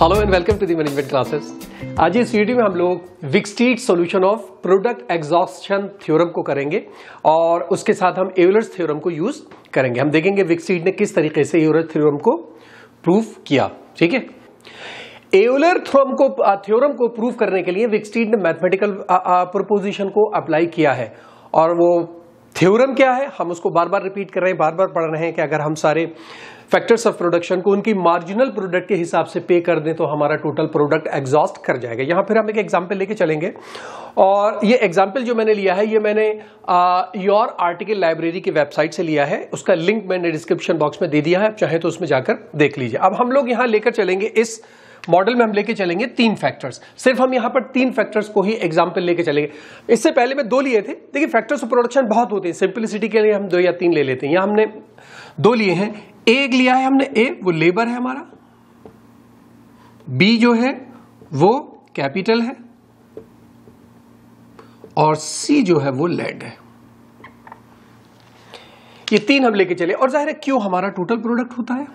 Hello and welcome to the management classes आज इस video में हम लोग Wicksteed solution of product exhaustion theorem को करेंगे और उसके साथ हम एवलर्स थ्योरम को यूज करेंगे हम देखेंगे विक्सटीड ने किस तरीके से एवलर थ्योरम को प्रूव किया ठीक है एवलर थ्योरम को थ्योरम को प्रूव करने के लिए विक्सटीड ने मैथमेटिकल प्रोपोजिशन को अप्लाई किया है और वो थ्योरम क्या है हम उसको बार बार रिपीट कर रहे हैं बार बार पढ़ रहे हैं कि अगर हम सारे फैक्टर्स ऑफ प्रोडक्शन को उनकी मार्जिनल प्रोडक्ट के हिसाब से पे कर दें तो हमारा टोटल प्रोडक्ट एग्जॉस्ट कर जाएगा यहाँ फिर हम एक एग्जाम्पल लेके चलेंगे और ये एग्जाम्पल जो मैंने लिया है ये मैंने योर आर्टिकल लाइब्रेरी की वेबसाइट से लिया है उसका लिंक मैंने डिस्क्रिप्शन बॉक्स में दे दिया है आप चाहें तो उसमें जाकर देख लीजिए अब हम लोग यहाँ लेकर चलेंगे इस मॉडल में हम लेके चलेंगे तीन फैक्टर्स सिर्फ हम यहाँ पर तीन फैक्टर्स को ही एग्जाम्पल लेके चलेंगे इससे पहले मैं दो लिए थे देखिए फैक्टर्स ऑफ प्रोडक्शन बहुत होते हैं सिंपलिसिटी के लिए हम दो या तीन ले लेते हैं यहाँ हमने दो लिए हैं एक लिया है हमने ए वो लेबर है हमारा बी जो है वो कैपिटल है और सी जो है वो लैंड है ये तीन हम लेके चले और जाहिर है क्यों हमारा टोटल प्रोडक्ट होता है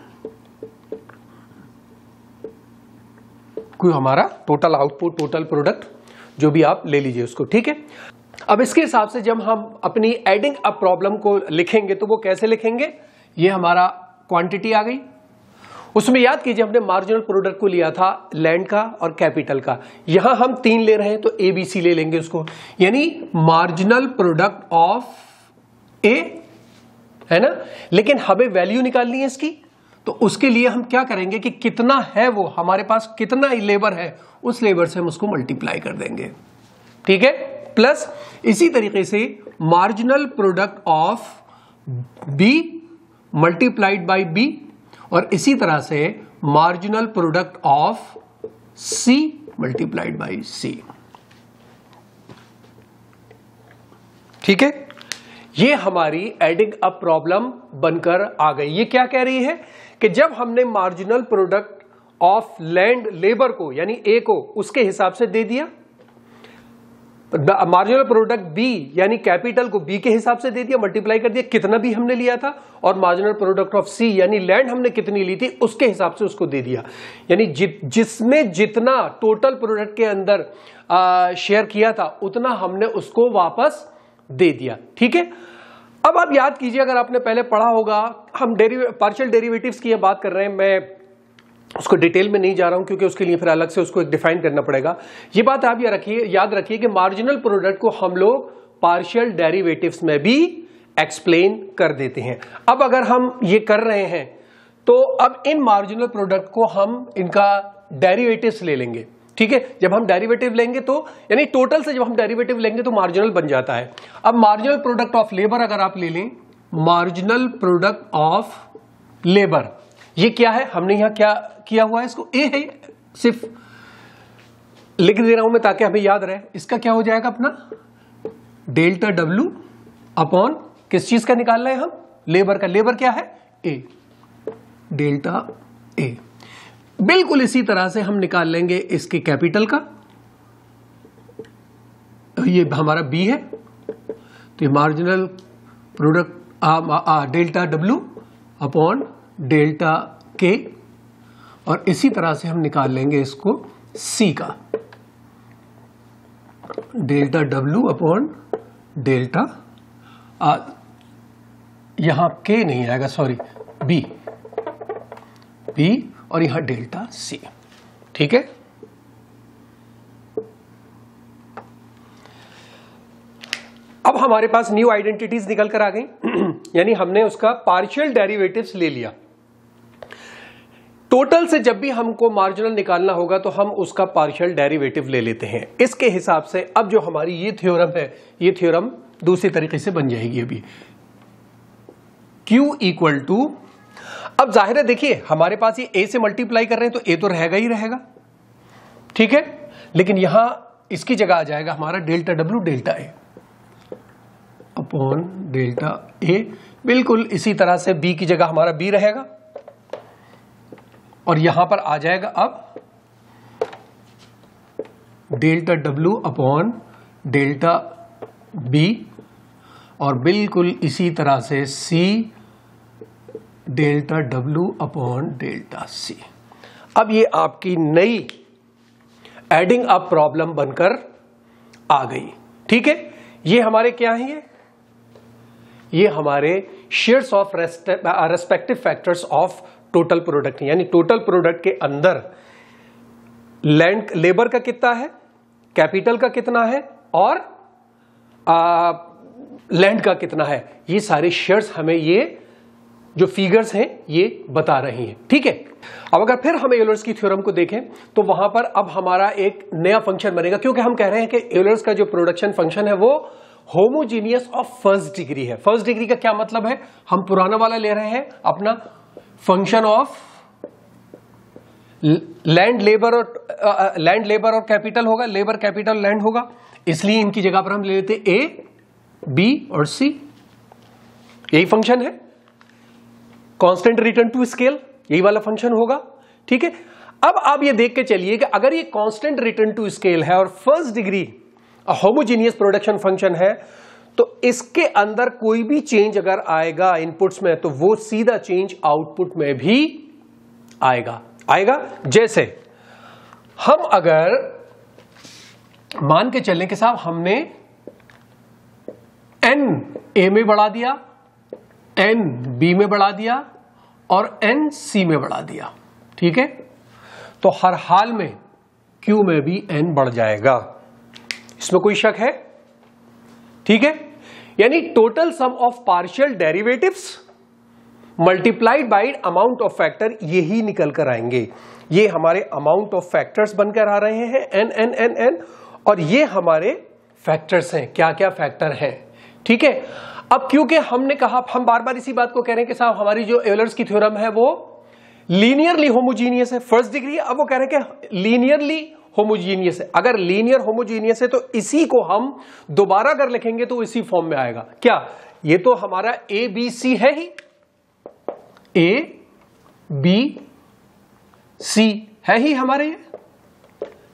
कोई हमारा टोटल आउटपुट टोटल प्रोडक्ट जो भी आप ले लीजिए उसको ठीक है अब इसके हिसाब से जब हम अपनी एडिंग अप प्रॉब्लम को लिखेंगे तो वो कैसे लिखेंगे ये हमारा क्वांटिटी आ गई उसमें याद कीजिए हमने मार्जिनल प्रोडक्ट को लिया था लैंड का और कैपिटल का यहां हम तीन ले रहे हैं तो ए बी सी ले लेंगे उसको यानी मार्जिनल प्रोडक्ट ऑफ ए है ना लेकिन हमें वैल्यू निकालनी है इसकी तो उसके लिए हम क्या करेंगे कि कितना है वो हमारे पास कितना लेबर है उस लेबर से हम उसको मल्टीप्लाई कर देंगे ठीक है प्लस इसी तरीके से marginal product of B multiplied by B और इसी तरह से marginal product of C multiplied by C ठीक है ये हमारी एडिंग अप प्रॉब्लम बनकर आ गई ये क्या कह रही है कि जब हमने marginal product of land labour को यानी ए को उसके हिसाब से दे दिया मार्जिनल प्रोडक्ट बी यानी कैपिटल को बी के हिसाब से दे दिया मल्टीप्लाई कर दिया कितना भी हमने लिया था और मार्जिनल प्रोडक्ट ऑफ सी यानी लैंड हमने कितनी ली थी उसके हिसाब से उसको दे दिया यानी जि, जिसमें जितना टोटल प्रोडक्ट के अंदर शेयर किया था उतना हमने उसको वापस दे दिया ठीक है अब आप याद कीजिए अगर आपने पहले पढ़ा होगा हम डेरी पार्शियल डेरिवेटिव्स की बात कर रहे हैं मैं उसको डिटेल में नहीं जा रहा हूं क्योंकि उसके लिए फिर अलग से उसको एक डिफाइन करना पड़ेगा ये बात आप या रखिए याद रखिए कि मार्जिनल प्रोडक्ट को हम लोग पार्शियल डेरिवेटिव्स में भी एक्सप्लेन कर देते हैं अब अगर हम ये कर रहे हैं तो अब इन मार्जिनल प्रोडक्ट को हम इनका डेरिवेटिव्स ले लेंगे ठीक है जब हम डेरिवेटिव लेंगे तो यानी टोटल से जब हम डेरिवेटिव लेंगे तो मार्जिनल बन जाता है अब मार्जिनल प्रोडक्ट ऑफ लेबर अगर आप ले लें मार्जिनल प्रोडक्ट ऑफ लेबर ये क्या है हमने यहां क्या किया हुआ है इसको ए है सिर्फ लिख दे रहा हूं मैं ताकि हमें याद रहे इसका क्या हो जाएगा अपना डेल्टा डब्ल्यू अपॉन किस चीज का निकाल रहे हैं हम लेबर का लेबर क्या है ए डेल्टा ए बिल्कुल इसी तरह से हम निकाल लेंगे इसके कैपिटल का ये हमारा बी है तो ये marginal product delta W upon delta के और इसी तरह से हम निकाल लेंगे इसको सी का डेल्टा डब्ल्यू अपॉन डेल्टा यहां के नहीं आएगा सॉरी बी बी और यह डेल्टा सी ठीक है अब हमारे पास न्यू आइडेंटिटीज निकल कर आ गई यानी हमने उसका पार्शियल डेरिवेटिव्स ले लिया टोटल से जब भी हमको मार्जिनल निकालना होगा तो हम उसका पार्शियल डेरिवेटिव ले लेते हैं इसके हिसाब से अब जो हमारी ये थ्योरम है ये थ्योरम दूसरे तरीके से बन जाएगी अभी क्यू इक्वल टू अब जाहिर है देखिए हमारे पास ये ए से मल्टीप्लाई कर रहे हैं तो ए तो रहेगा ही रहेगा ठीक है लेकिन यहां इसकी जगह आ जाएगा हमारा delta W delta A upon delta A बिल्कुल इसी तरह से बी की जगह हमारा बी रहेगा और यहां पर आ जाएगा अब delta W upon delta B और बिल्कुल इसी तरह से C delta W upon delta C अब ये आपकी नई एडिंग अप प्रॉब्लम बनकर आ गई ठीक है ये हमारे क्या है ये ये हमारे shares of respective factors of total product यानी टोटल प्रोडक्ट के अंदर लैंड लेबर का कितना है कैपिटल का कितना है और लैंड uh, का कितना है ये सारे शेयर्स हमें ये जो फिगर्स हैं ये बता रही हैं ठीक है अब अगर फिर हम एलर्स की थ्योरम को देखें तो वहां पर अब हमारा एक नया फंक्शन बनेगा क्योंकि हम कह रहे हैं कि एलर्स का जो प्रोडक्शन फंक्शन है वो होमोजीनियस ऑफ फर्स्ट डिग्री है फर्स्ट डिग्री का क्या मतलब है हम पुराना वाला ले रहे हैं अपना फंक्शन ऑफ लैंड लेबर और लैंड लेबर और कैपिटल होगा लेबर कैपिटल लैंड होगा इसलिए इनकी जगह पर हम ले लेते ए बी और सी यही फंक्शन है कांस्टेंट रिटर्न टू स्केल यही वाला फंक्शन होगा ठीक है अब आप ये देख के चलिए कि अगर ये कांस्टेंट रिटर्न टू स्केल है और first degree homogeneous production function है तो इसके अंदर कोई भी चेंज अगर आएगा इनपुट्स में तो वो सीधा चेंज आउटपुट में भी आएगा आएगा जैसे हम अगर मान के चलें कि साहब हमने एन ए में बढ़ा दिया एन बी में बढ़ा दिया और एन सी में बढ़ा दिया ठीक है तो हर हाल में क्यू में भी एन बढ़ जाएगा इसमें कोई शक है ठीक है यानी total sum of partial derivatives multiplied by amount of factor यही निकल कर आएंगे ये हमारे अमाउंट ऑफ फैक्टर्स बनकर आ रहे हैं एन एन एन एन और ये हमारे फैक्टर्स हैं क्या क्या फैक्टर हैं ठीक है अब क्योंकि हमने कहा हम बार बार इसी बात को कह रहे हैं कि साहब हमारी जो एवलर्स की थ्योरम है वो लीनियरली होमोजीनियस है फर्स्ट डिग्री अब वो कह रहे हैं कि लीनियरली होमोजीनियस है अगर लीनियर होमोजीनियस है तो इसी को हम दोबारा अगर लिखेंगे तो इसी फॉर्म में आएगा क्या ये तो हमारा ए बी सी है ही ए बी सी है ही हमारे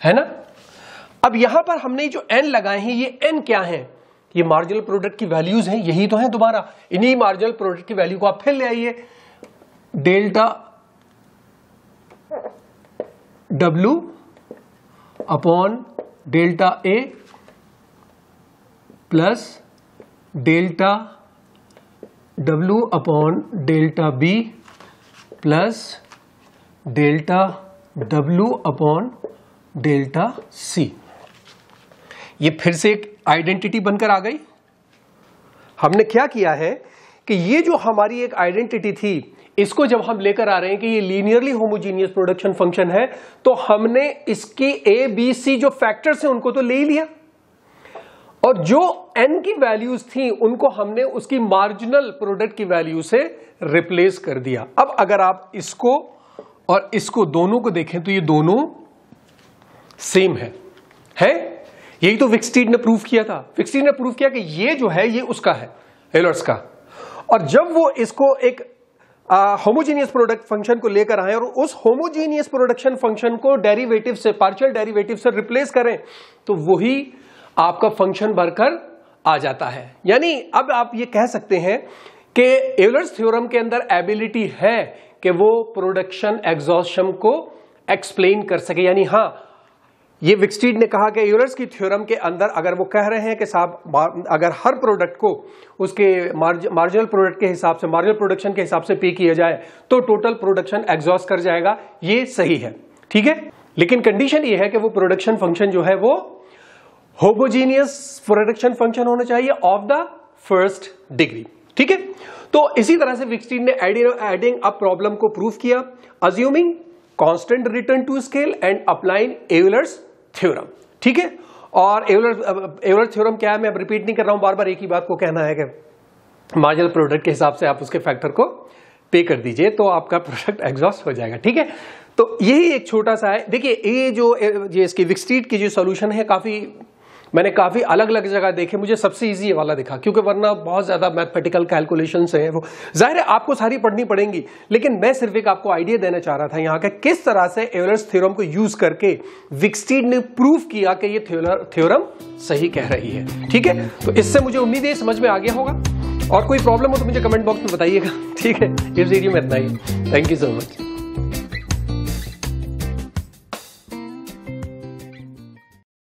है ना अब यहां पर हमने जो एन लगाए हैं ये एन क्या है ये मार्जिनल प्रोडक्ट की वैल्यूज हैं यही तो हैं दोबारा इन्हीं मार्जिनल प्रोडक्ट की वैल्यू को आप फिर ले आइए delta W upon delta A plus delta W upon delta B plus delta W upon delta C ये फिर से एक आइडेंटिटी बनकर आ गई हमने क्या किया है कि ये जो हमारी एक आइडेंटिटी थी इसको जब हम लेकर आ रहे हैं कि ये लीनियरली होमोजीनियस प्रोडक्शन फंक्शन है तो हमने इसकी ए बी सी जो फैक्टर्स हैं उनको तो ले ही लिया और जो एन की वैल्यूज थी उनको हमने उसकी मार्जिनल प्रोडक्ट की वैल्यू से रिप्लेस कर दिया अब अगर आप इसको और इसको दोनों को देखें तो ये दोनों सेम है है? यही तो विक्सटीड ने प्रूव किया था विक्सटीड ने प्रूव किया कि ये जो है ये उसका है एलर्ट्स का और जब वो इसको एक होमोजीनियस प्रोडक्ट फंक्शन को लेकर आए और उस होमोजीनियस प्रोडक्शन फंक्शन को डेरिवेटिव से पार्शियल डेरिवेटिव से रिप्लेस करें तो वही आपका फंक्शन भरकर आ जाता है यानी अब आप ये कह सकते हैं कि एलर्ट्स थ्योरम के अंदर एबिलिटी है कि वो प्रोडक्शन एग्जॉस्टम को एक्सप्लेन कर सके यानी हाँ ये विकस्टीड ने कहा कि यूलर्स की थ्योरम के अंदर अगर वो कह रहे हैं कि साहब अगर हर प्रोडक्ट को उसके मार्ज, मार्जिनल प्रोडक्ट के हिसाब से मार्जिनल प्रोडक्शन के हिसाब से पे किया जाए तो टोटल प्रोडक्शन एग्जॉस्ट कर जाएगा ये सही है ठीक है लेकिन कंडीशन ये है कि वो प्रोडक्शन फंक्शन जो है वो होमोजीनियस प्रोडक्शन फंक्शन होना चाहिए ऑफ द फर्स्ट डिग्री ठीक है तो इसी तरह से विक्सटीड ने एडिंग अप प्रॉब्लम को प्रूव किया assuming constant return to scale and applying Euler's theorem ठीक है और एवलर एवलर थ्योरम क्या है मैं अब रिपीट नहीं कर रहा हूं बार बार एक ही बात को कहना है कि मार्जिनल प्रोडक्ट के हिसाब से आप उसके फैक्टर को पे कर दीजिए तो आपका प्रोडक्ट एग्जॉस्ट हो जाएगा ठीक है तो यही एक छोटा सा है देखिए ये जो ये इसकी विक्सटीट की जो सोल्यूशन है काफ़ी मैंने काफ़ी अलग अलग जगह देखे मुझे सबसे ईजी ये वाला दिखा क्योंकि वरना बहुत ज़्यादा मैथमेटिकल कैलकुलेशन है वो जाहिर है आपको सारी पढ़नी पड़ेंगी लेकिन मैं सिर्फ एक आपको आइडिया देना चाह रहा था यहाँ का किस तरह से एवलर्स थ्योरम को यूज़ करके विक्सटीड ने प्रूव किया कि ये थ्योरम सही कह रही है ठीक है तो इससे मुझे उम्मीद है समझ में आ गया होगा और कोई प्रॉब्लम हो तो मुझे कमेंट बॉक्स में बताइएगा ठीक है इस वीडियो में इतना ही थैंक यू सो मच